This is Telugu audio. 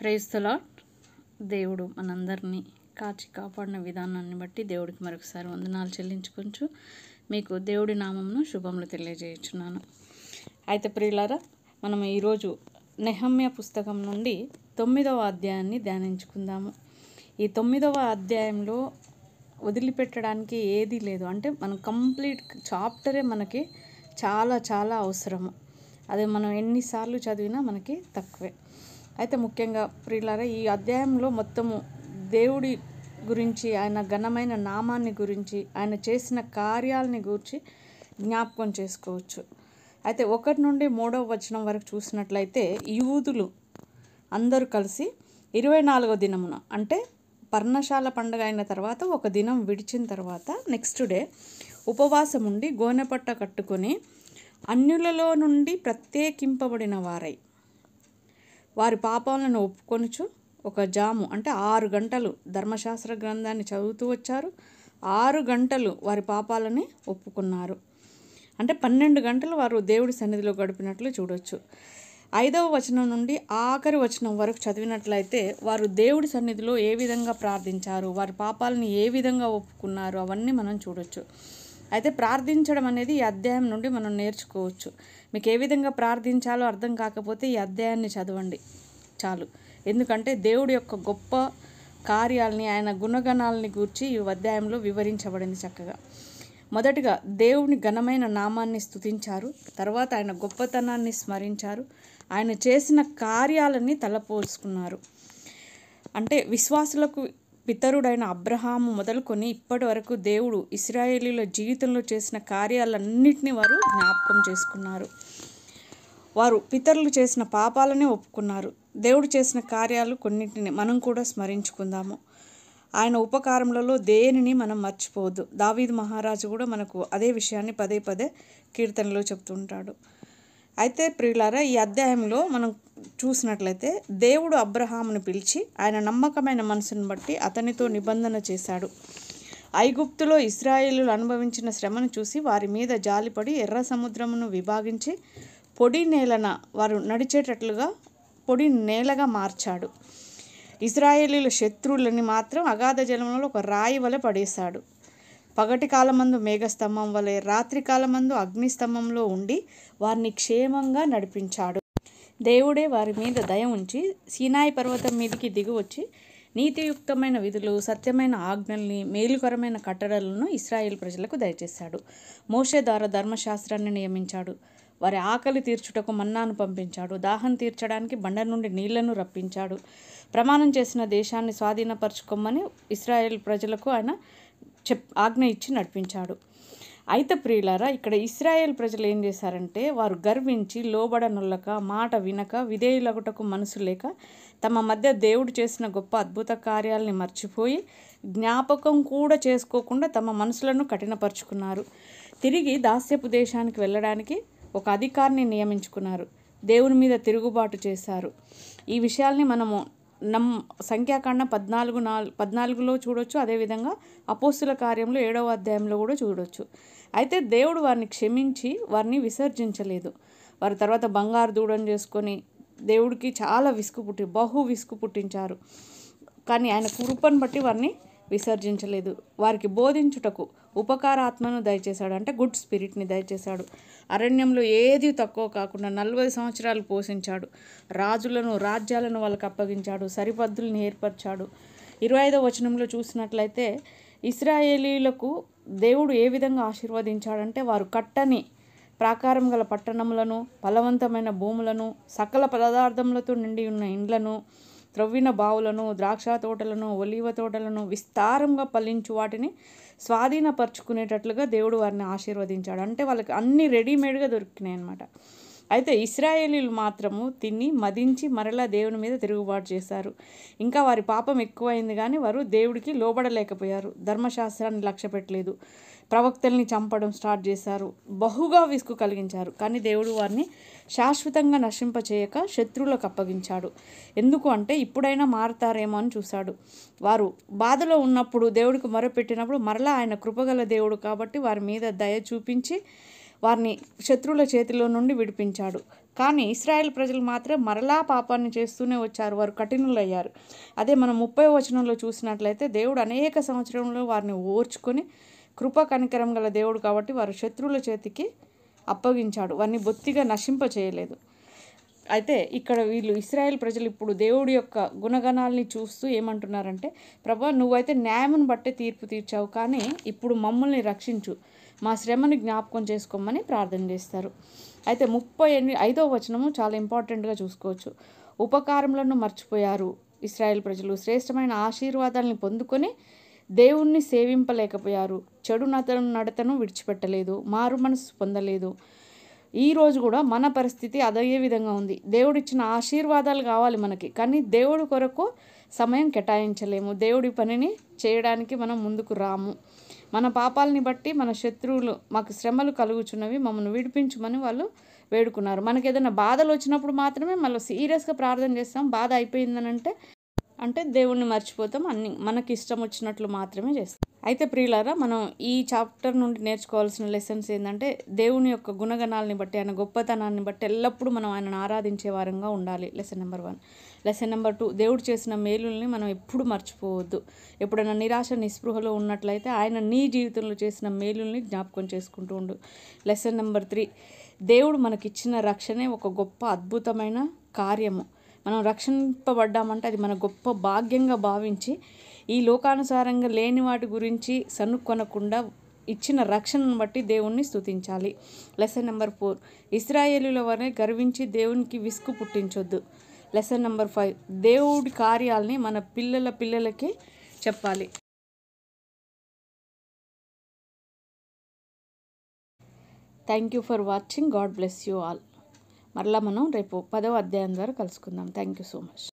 ప్రేస్తులా దేవుడు మనందరినీ కాచి కాపాడిన విధానాన్ని బట్టి దేవుడికి మరొకసారి వందనాలు చెల్లించుకొంచు మీకు దేవుడి నామంను శుభములు తెలియజేయచ్చున్నాను అయితే ప్రియులారా మనం ఈరోజు నెహమ్య పుస్తకం నుండి తొమ్మిదవ అధ్యాయాన్ని ధ్యానించుకుందాము ఈ తొమ్మిదవ అధ్యాయంలో వదిలిపెట్టడానికి ఏదీ లేదు అంటే మనం కంప్లీట్ చాప్టరే మనకి చాలా చాలా అవసరము అది మనం ఎన్నిసార్లు చదివినా మనకి తక్కువే అయితే ముఖ్యంగా ప్రియులారా ఈ అధ్యాయంలో మొత్తము దేవుడి గురించి ఆయన ఘనమైన నామాన్ని గురించి ఆయన చేసిన కార్యాలని గురించి జ్ఞాపకం చేసుకోవచ్చు అయితే ఒకటి నుండి మూడవ వచనం వరకు చూసినట్లయితే యూదులు అందరూ కలిసి ఇరవై నాలుగో దినమున అంటే పర్ణశాల పండుగ అయిన తర్వాత ఒక దినం విడిచిన తర్వాత నెక్స్ట్ డే ఉపవాసం ఉండి గోనెపట్ట కట్టుకొని అన్యులలో నుండి ప్రత్యేకింపబడిన వారై వారి పాపాలను ఒప్పుకొనుచు ఒక జాము అంటే ఆరు గంటలు ధర్మశాస్త్ర గ్రంథాన్ని చదువుతూ వచ్చారు ఆరు గంటలు వారి పాపాలని ఒప్పుకున్నారు అంటే పన్నెండు గంటలు వారు దేవుడి సన్నిధిలో గడిపినట్లు చూడొచ్చు ఐదవ వచనం నుండి ఆఖరి వచనం వరకు చదివినట్లయితే వారు దేవుడి సన్నిధిలో ఏ విధంగా ప్రార్థించారు వారి పాపాలని ఏ విధంగా ఒప్పుకున్నారు అవన్నీ మనం చూడొచ్చు అయితే ప్రార్థించడం అనేది ఈ అధ్యాయం నుండి మనం నేర్చుకోవచ్చు మీకు ఏ విధంగా ప్రార్థించాలో అర్థం కాకపోతే ఈ అధ్యాయాన్ని చదవండి చాలు ఎందుకంటే దేవుడి యొక్క గొప్ప కార్యాలని ఆయన గుణగణాలని గూర్చి ఈ అధ్యాయంలో వివరించబడింది చక్కగా మొదటిగా దేవుని ఘనమైన నామాన్ని స్థుతించారు తర్వాత ఆయన గొప్పతనాన్ని స్మరించారు ఆయన చేసిన కార్యాలని తలపోసుకున్నారు అంటే విశ్వాసులకు పితరుడైన అబ్రహాము మొదలుకొని ఇప్పటి వరకు దేవుడు ఇస్రాయేలీల జీవితంలో చేసిన కార్యాలన్నింటినీ వారు జ్ఞాపకం చేసుకున్నారు వారు పితరులు చేసిన పాపాలనే ఒప్పుకున్నారు దేవుడు చేసిన కార్యాలు కొన్నింటిని మనం కూడా స్మరించుకుందాము ఆయన ఉపకారములలో దేనిని మనం మర్చిపోవద్దు దావీద్ మహారాజు కూడా మనకు అదే విషయాన్ని పదే పదే కీర్తనలో చెప్తుంటాడు అయితే ప్రియులారా ఈ అధ్యాయంలో మనం చూసినట్లయితే దేవుడు అబ్రహామును పిలిచి ఆయన నమ్మకమైన మనసును బట్టి అతనితో నిబంధన చేశాడు ఐగుప్తులో ఇస్రాయేలు అనుభవించిన శ్రమను చూసి వారి మీద జాలిపడి ఎర్ర సముద్రమును విభాగించి పొడి నేలన వారు నడిచేటట్లుగా పొడి నేలగా మార్చాడు ఇజ్రాయేలీల శత్రువులని మాత్రం అగాధ జలంలో ఒక రాయి వలె పడేశాడు పగటి కాలమందు మేఘస్తంభం వలె రాత్రి కాలమందు అగ్నిస్తంభంలో ఉండి వారిని క్షేమంగా నడిపించాడు దేవుడే వారి మీద దయ ఉంచి సీనాయి పర్వతం మీదికి దిగువచ్చి నీతియుక్తమైన విధులు సత్యమైన ఆజ్ఞల్ని మేలుకరమైన కట్టడలను ఇస్రాయేల్ ప్రజలకు దయచేశాడు మోషే ద్వారా ధర్మశాస్త్రాన్ని నియమించాడు వారి ఆకలి తీర్చుటకు మన్నాను పంపించాడు దాహం తీర్చడానికి బండ నుండి నీళ్లను రప్పించాడు ప్రమాణం చేసిన దేశాన్ని స్వాధీనపరచుకోమని ఇస్రాయేల్ ప్రజలకు ఆయన చెప్ ఆజ్ఞ ఇచ్చి నడిపించాడు అయితే ప్రియులారా ఇక్కడ ఇస్రాయేల్ ప్రజలు ఏం చేశారంటే వారు గర్వించి లోబడనుల్లక మాట వినక విధేయులగుటకు మనసు లేక తమ మధ్య దేవుడు చేసిన గొప్ప అద్భుత కార్యాలని మర్చిపోయి జ్ఞాపకం కూడా చేసుకోకుండా తమ మనసులను కఠినపరుచుకున్నారు తిరిగి దాస్యపు దేశానికి వెళ్ళడానికి ఒక అధికారిని నియమించుకున్నారు దేవుని మీద తిరుగుబాటు చేశారు ఈ విషయాల్ని మనము నమ్ సంఖ్యాకాండ పద్నాలుగు నాలుగు పద్నాలుగులో చూడొచ్చు అదేవిధంగా అపోస్తుల కార్యంలో ఏడవ అధ్యాయంలో కూడా చూడొచ్చు అయితే దేవుడు వారిని క్షమించి వారిని విసర్జించలేదు వారి తర్వాత బంగారు దూడం చేసుకొని దేవుడికి చాలా విసుగు పుట్టి బహు విసుగు పుట్టించారు కానీ ఆయన కృపను బట్టి వారిని విసర్జించలేదు వారికి బోధించుటకు ఉపకారాత్మను దయచేశాడు అంటే గుడ్ స్పిరిట్ని దయచేశాడు అరణ్యంలో ఏది తక్కువ కాకుండా నలభై సంవత్సరాలు పోషించాడు రాజులను రాజ్యాలను వాళ్ళకు అప్పగించాడు సరిపద్దులను ఏర్పరిచాడు ఇరవై ఐదవ వచనంలో చూసినట్లయితే ఇస్రాయేలీలకు దేవుడు ఏ విధంగా ఆశీర్వదించాడంటే వారు కట్టని ప్రాకారం గల పట్టణములను ఫలవంతమైన భూములను సకల పదార్థములతో నిండి ఉన్న ఇండ్లను త్రవ్విన బావులను ద్రాక్ష తోటలను ఒలివ తోటలను విస్తారంగా పల్లించు వాటిని స్వాధీనపరుచుకునేటట్లుగా దేవుడు వారిని ఆశీర్వదించాడు అంటే వాళ్ళకి అన్ని రెడీమేడ్గా దొరికినాయి అనమాట అయితే ఇస్రాయేలీలు మాత్రము తిని మదించి మరలా దేవుని మీద తిరుగుబాటు చేశారు ఇంకా వారి పాపం ఎక్కువైంది కానీ వారు దేవుడికి లోబడలేకపోయారు ధర్మశాస్త్రాన్ని లక్ష్య పెట్టలేదు ప్రవక్తల్ని చంపడం స్టార్ట్ చేశారు బహుగా విసుగు కలిగించారు కానీ దేవుడు వారిని శాశ్వతంగా చేయక శత్రువులకు అప్పగించాడు ఎందుకు అంటే ఇప్పుడైనా మారతారేమో అని చూశాడు వారు బాధలో ఉన్నప్పుడు దేవుడికి మొరపెట్టినప్పుడు మరలా ఆయన కృపగల దేవుడు కాబట్టి వారి మీద దయ చూపించి వారిని శత్రువుల చేతిలో నుండి విడిపించాడు కానీ ఇస్రాయెల్ ప్రజలు మాత్రం మరలా పాపాన్ని చేస్తూనే వచ్చారు వారు కఠినులయ్యారు అదే మనం ముప్పై వచనంలో చూసినట్లయితే దేవుడు అనేక సంవత్సరంలో వారిని ఓర్చుకొని కృప కనికరం గల దేవుడు కాబట్టి వారు శత్రువుల చేతికి అప్పగించాడు వారిని బొత్తిగా నశింప చేయలేదు అయితే ఇక్కడ వీళ్ళు ఇస్రాయేల్ ప్రజలు ఇప్పుడు దేవుడి యొక్క గుణగణాలని చూస్తూ ఏమంటున్నారంటే ప్రభా నువ్వైతే న్యాయమును బట్టే తీర్పు తీర్చావు కానీ ఇప్పుడు మమ్మల్ని రక్షించు మా శ్రమను జ్ఞాపకం చేసుకోమని ప్రార్థన చేస్తారు అయితే ముప్పై ఎనిమిది ఐదో వచనము చాలా ఇంపార్టెంట్గా చూసుకోవచ్చు ఉపకారములను మర్చిపోయారు ఇస్రాయేల్ ప్రజలు శ్రేష్టమైన ఆశీర్వాదాలను పొందుకొని దేవుణ్ణి సేవింపలేకపోయారు చెడు నతను నడతను విడిచిపెట్టలేదు మారు మనసు పొందలేదు ఈరోజు కూడా మన పరిస్థితి అదే విధంగా ఉంది దేవుడిచ్చిన ఆశీర్వాదాలు కావాలి మనకి కానీ దేవుడి కొరకు సమయం కేటాయించలేము దేవుడి పనిని చేయడానికి మనం ముందుకు రాము మన పాపాలని బట్టి మన శత్రువులు మాకు శ్రమలు కలుగుచున్నవి మమ్మల్ని విడిపించమని వాళ్ళు వేడుకున్నారు మనకి ఏదైనా బాధలు వచ్చినప్పుడు మాత్రమే మళ్ళీ సీరియస్గా ప్రార్థన చేస్తాం బాధ అయిపోయిందని అంటే అంటే దేవుణ్ణి మర్చిపోతాం అన్ని మనకి ఇష్టం వచ్చినట్లు మాత్రమే చేస్తాం అయితే ప్రియులారా మనం ఈ చాప్టర్ నుండి నేర్చుకోవాల్సిన లెసన్స్ ఏంటంటే దేవుని యొక్క గుణగణాలని బట్టి ఆయన గొప్పతనాన్ని బట్టి ఎల్లప్పుడూ మనం ఆయనను ఆరాధించే వారంగా ఉండాలి lesson number one lesson number two దేవుడు చేసిన మేలుల్ని మనం ఎప్పుడు మర్చిపోవద్దు ఎప్పుడైనా నిరాశ నిస్పృహలో ఉన్నట్లయితే ఆయన నీ జీవితంలో చేసిన మేలుల్ని జ్ఞాపకం చేసుకుంటూ ఉండు లెసన్ నెంబర్ త్రీ దేవుడు మనకిచ్చిన రక్షణే ఒక గొప్ప అద్భుతమైన కార్యము మనం రక్షింపబడ్డామంటే అది మన గొప్ప భాగ్యంగా భావించి ఈ లోకానుసారంగా లేని వాటి గురించి సనుక్కొనకుండా ఇచ్చిన రక్షణను బట్టి దేవుణ్ణి స్థుతించాలి లెసన్ నెంబర్ ఫోర్ ఇస్రాయేలుల వారిని గర్వించి దేవునికి విసుగు పుట్టించొద్దు లెసన్ నెంబర్ ఫైవ్ దేవుడి కార్యాలని మన పిల్లల పిల్లలకి చెప్పాలి thank you for watching God bless you all మరలా మనం రేపు పదవ అధ్యాయం ద్వారా కలుసుకుందాం థ్యాంక్ యూ సో మచ్